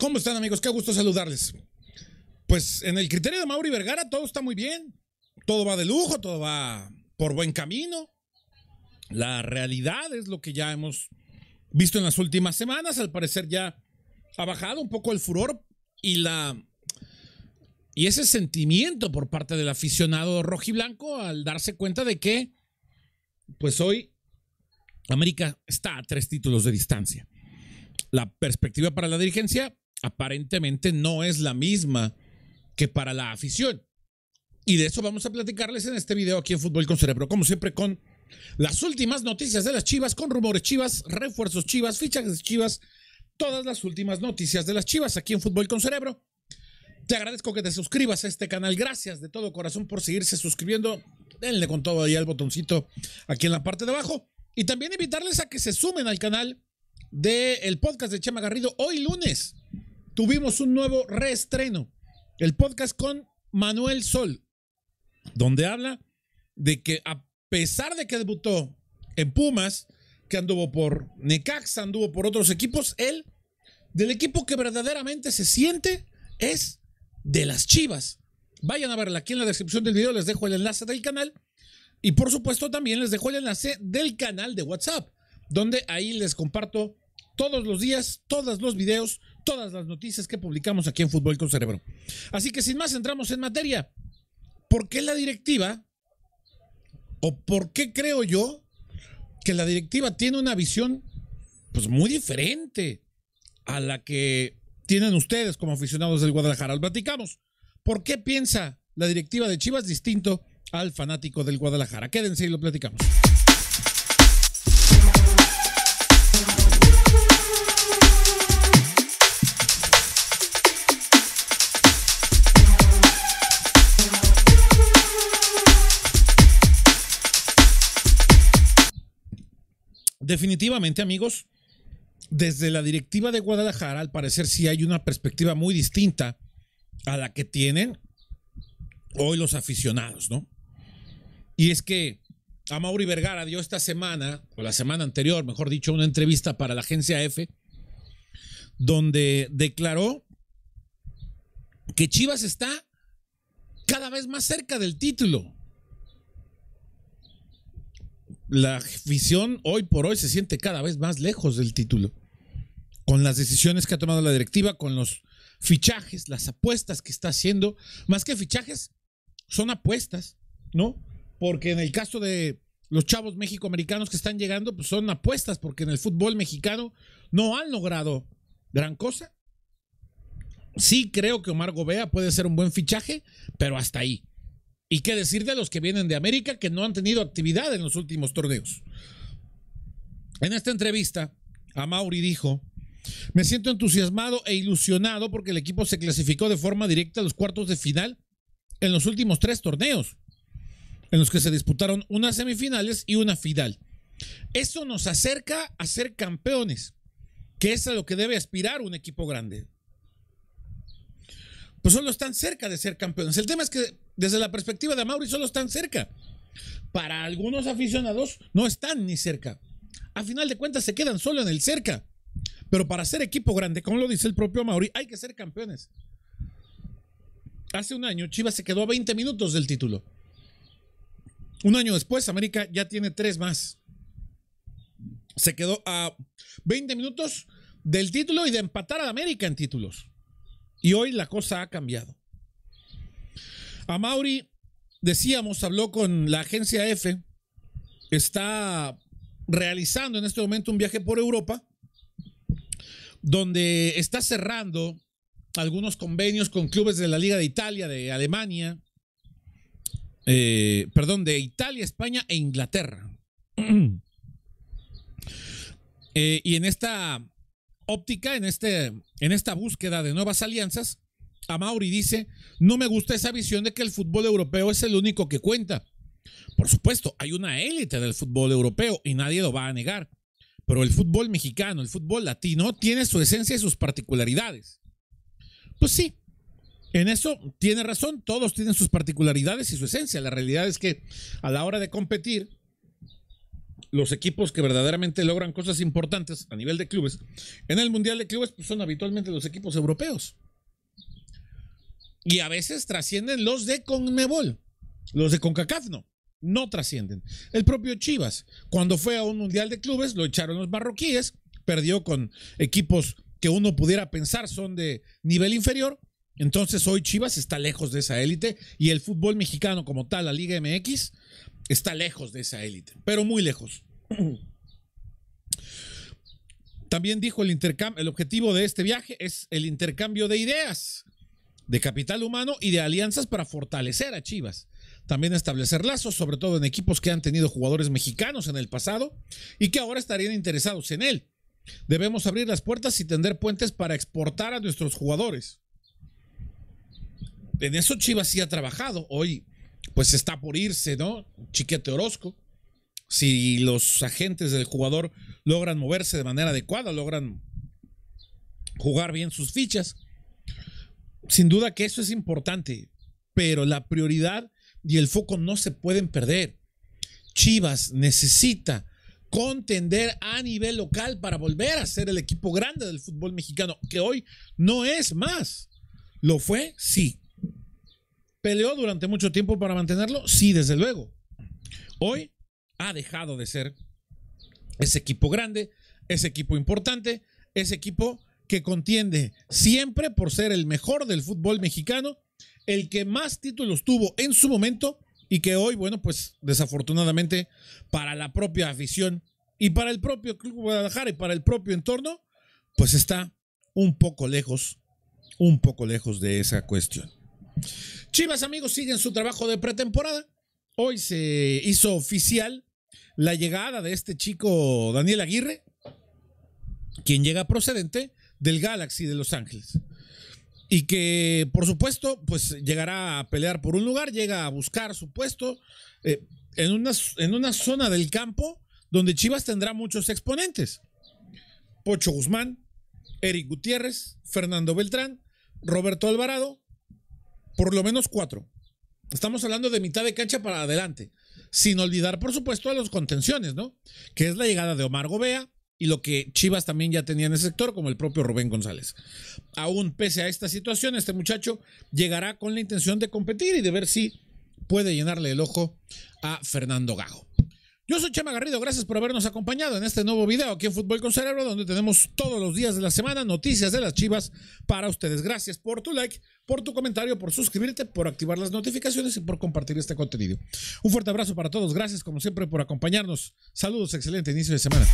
¿Cómo están amigos? Qué gusto saludarles. Pues en el criterio de Mauri Vergara todo está muy bien, todo va de lujo, todo va por buen camino. La realidad es lo que ya hemos visto en las últimas semanas, al parecer ya ha bajado un poco el furor y la y ese sentimiento por parte del aficionado rojiblanco al darse cuenta de que pues hoy América está a tres títulos de distancia. La perspectiva para la dirigencia aparentemente no es la misma que para la afición. Y de eso vamos a platicarles en este video aquí en Fútbol con Cerebro, como siempre con las últimas noticias de las Chivas, con rumores Chivas, refuerzos Chivas, fichas Chivas, todas las últimas noticias de las Chivas aquí en Fútbol con Cerebro. Te agradezco que te suscribas a este canal. Gracias de todo corazón por seguirse suscribiendo. Denle con todo ahí al botoncito aquí en la parte de abajo. Y también invitarles a que se sumen al canal del podcast de Chema Garrido hoy lunes tuvimos un nuevo reestreno, el podcast con Manuel Sol, donde habla de que a pesar de que debutó en Pumas, que anduvo por Necaxa, anduvo por otros equipos, él, del equipo que verdaderamente se siente, es de las Chivas. Vayan a verla aquí en la descripción del video, les dejo el enlace del canal y por supuesto también les dejo el enlace del canal de WhatsApp, donde ahí les comparto todos los días, todos los videos, todas las noticias que publicamos aquí en Fútbol con Cerebro. Así que sin más, entramos en materia. ¿Por qué la directiva, o por qué creo yo, que la directiva tiene una visión pues muy diferente a la que tienen ustedes como aficionados del Guadalajara? Lo platicamos. ¿Por qué piensa la directiva de Chivas distinto al fanático del Guadalajara? Quédense y lo platicamos. definitivamente, amigos, desde la directiva de Guadalajara, al parecer sí hay una perspectiva muy distinta a la que tienen hoy los aficionados, ¿no? Y es que a Mauri Vergara dio esta semana, o la semana anterior, mejor dicho, una entrevista para la agencia EFE, donde declaró que Chivas está cada vez más cerca del título la afición hoy por hoy se siente cada vez más lejos del título. Con las decisiones que ha tomado la directiva, con los fichajes, las apuestas que está haciendo, más que fichajes, son apuestas, ¿no? Porque en el caso de los chavos mexicoamericanos que están llegando, pues son apuestas, porque en el fútbol mexicano no han logrado gran cosa. Sí creo que Omar Gobea puede ser un buen fichaje, pero hasta ahí. Y qué decir de los que vienen de América que no han tenido actividad en los últimos torneos. En esta entrevista, Amauri dijo, me siento entusiasmado e ilusionado porque el equipo se clasificó de forma directa a los cuartos de final en los últimos tres torneos, en los que se disputaron unas semifinales y una final. Eso nos acerca a ser campeones, que es a lo que debe aspirar un equipo grande pues solo están cerca de ser campeones. El tema es que desde la perspectiva de Mauri solo están cerca. Para algunos aficionados no están ni cerca. A final de cuentas se quedan solo en el cerca. Pero para ser equipo grande, como lo dice el propio Mauri, hay que ser campeones. Hace un año Chivas se quedó a 20 minutos del título. Un año después, América ya tiene tres más. Se quedó a 20 minutos del título y de empatar a América en títulos. Y hoy la cosa ha cambiado. A Mauri, decíamos, habló con la agencia F, está realizando en este momento un viaje por Europa, donde está cerrando algunos convenios con clubes de la Liga de Italia, de Alemania, eh, perdón, de Italia, España e Inglaterra. Eh, y en esta óptica, en, este, en esta búsqueda de nuevas alianzas, Amauri dice, no me gusta esa visión de que el fútbol europeo es el único que cuenta. Por supuesto, hay una élite del fútbol europeo y nadie lo va a negar, pero el fútbol mexicano, el fútbol latino, tiene su esencia y sus particularidades. Pues sí, en eso tiene razón, todos tienen sus particularidades y su esencia. La realidad es que a la hora de competir, los equipos que verdaderamente logran cosas importantes a nivel de clubes, en el Mundial de Clubes pues, son habitualmente los equipos europeos. Y a veces trascienden los de Conmebol. Los de CONCACAF no. No trascienden. El propio Chivas, cuando fue a un Mundial de Clubes, lo echaron los marroquíes, perdió con equipos que uno pudiera pensar son de nivel inferior. Entonces hoy Chivas está lejos de esa élite y el fútbol mexicano como tal, la Liga MX, está lejos de esa élite, pero muy lejos. También dijo el intercambio, el objetivo de este viaje es el intercambio de ideas, de capital humano y de alianzas para fortalecer a Chivas. También establecer lazos, sobre todo en equipos que han tenido jugadores mexicanos en el pasado y que ahora estarían interesados en él. Debemos abrir las puertas y tender puentes para exportar a nuestros jugadores. En eso Chivas sí ha trabajado. Hoy pues está por irse, ¿no? Chiquete Orozco. Si los agentes del jugador logran moverse de manera adecuada, logran jugar bien sus fichas. Sin duda que eso es importante, pero la prioridad y el foco no se pueden perder. Chivas necesita contender a nivel local para volver a ser el equipo grande del fútbol mexicano, que hoy no es más. ¿Lo fue? Sí. ¿Peleó durante mucho tiempo para mantenerlo? Sí, desde luego. Hoy ha dejado de ser ese equipo grande, ese equipo importante, ese equipo que contiende siempre por ser el mejor del fútbol mexicano, el que más títulos tuvo en su momento y que hoy, bueno, pues desafortunadamente para la propia afición y para el propio Club Guadalajara y para el propio entorno, pues está un poco lejos, un poco lejos de esa cuestión. Chivas, amigos, siguen su trabajo de pretemporada. Hoy se hizo oficial la llegada de este chico Daniel Aguirre, quien llega procedente del Galaxy de Los Ángeles. Y que, por supuesto, pues llegará a pelear por un lugar, llega a buscar su puesto eh, en, una, en una zona del campo donde Chivas tendrá muchos exponentes. Pocho Guzmán, Eric Gutiérrez, Fernando Beltrán, Roberto Alvarado, por lo menos cuatro. Estamos hablando de mitad de cancha para adelante. Sin olvidar, por supuesto, a los contenciones, ¿no? Que es la llegada de Omar Gobea y lo que Chivas también ya tenía en ese sector, como el propio Rubén González. Aún pese a esta situación, este muchacho llegará con la intención de competir y de ver si puede llenarle el ojo a Fernando Gago. Yo soy Chema Garrido, gracias por habernos acompañado en este nuevo video aquí en Fútbol con Cerebro, donde tenemos todos los días de la semana noticias de las chivas para ustedes. Gracias por tu like, por tu comentario, por suscribirte, por activar las notificaciones y por compartir este contenido. Un fuerte abrazo para todos, gracias como siempre por acompañarnos. Saludos, excelente inicio de semana.